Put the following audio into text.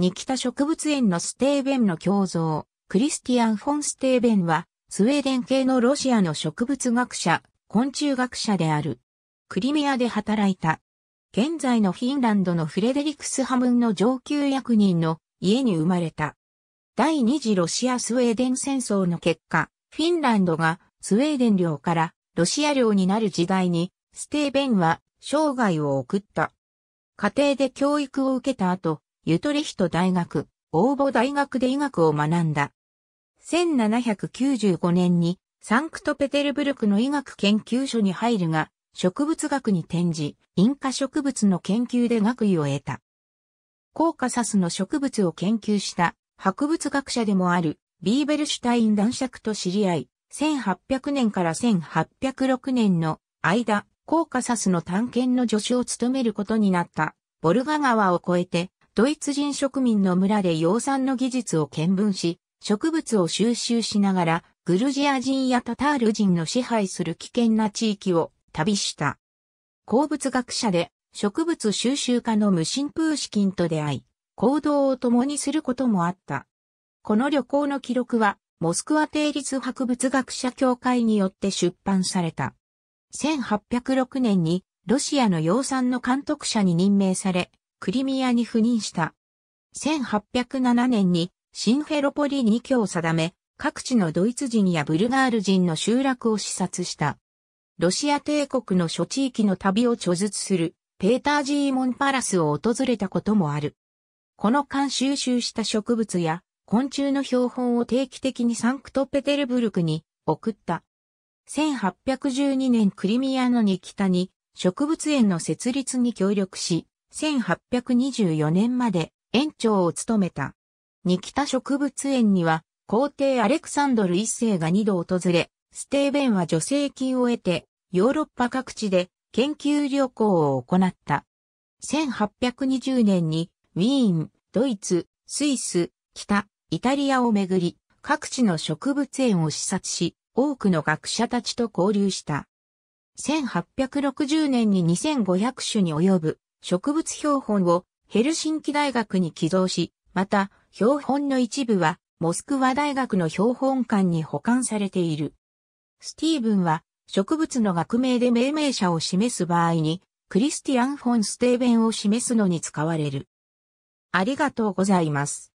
にた植物園のステーベンの胸像、クリスティアン・フォン・ステーベンは、スウェーデン系のロシアの植物学者、昆虫学者である。クリミアで働いた。現在のフィンランドのフレデリクスハムンの上級役人の家に生まれた。第二次ロシア・スウェーデン戦争の結果、フィンランドがスウェーデン領からロシア領になる時代に、ステーベンは生涯を送った。家庭で教育を受けた後、ユトレヒト大学、応募大学で医学を学んだ。1795年にサンクトペテルブルクの医学研究所に入るが、植物学に転じ、因果植物の研究で学位を得た。コーカサスの植物を研究した博物学者でもあるビーベルシュタイン男爵と知り合い、1800年から1806年の間、コーカサスの探検の助手を務めることになった、ボルガ川を越えてドイツ人植民の村で養蚕の技術を見聞し、植物を収集しながら、グルジア人やタタール人の支配する危険な地域を旅した。鉱物学者で植物収集家の無心プーシキンと出会い、行動を共にすることもあった。この旅行の記録は、モスクワ定立博物学者協会によって出版された。1806年にロシアの養蚕の監督者に任命され、クリミアに赴任した。1807年にシンフェロポリ2拠を定め、各地のドイツ人やブルガール人の集落を視察した。ロシア帝国の諸地域の旅を著述する、ペーター・ジーモン・パラスを訪れたこともある。この間収集した植物や昆虫の標本を定期的にサンクトペテルブルクに送った。1812年クリミアの日北に植物園の設立に協力し、1824年まで園長を務めた。ニキタ植物園には皇帝アレクサンドル一世が二度訪れ、ステーベンは助成金を得てヨーロッパ各地で研究旅行を行った。1820年にウィーン、ドイツ、スイス、北、イタリアをめぐり、各地の植物園を視察し、多くの学者たちと交流した。1860年に2500種に及ぶ植物標本をヘルシンキ大学に寄贈し、また、標本の一部は、モスクワ大学の標本館に保管されている。スティーブンは、植物の学名で命名者を示す場合に、クリスティアン・フォン・ステーベンを示すのに使われる。ありがとうございます。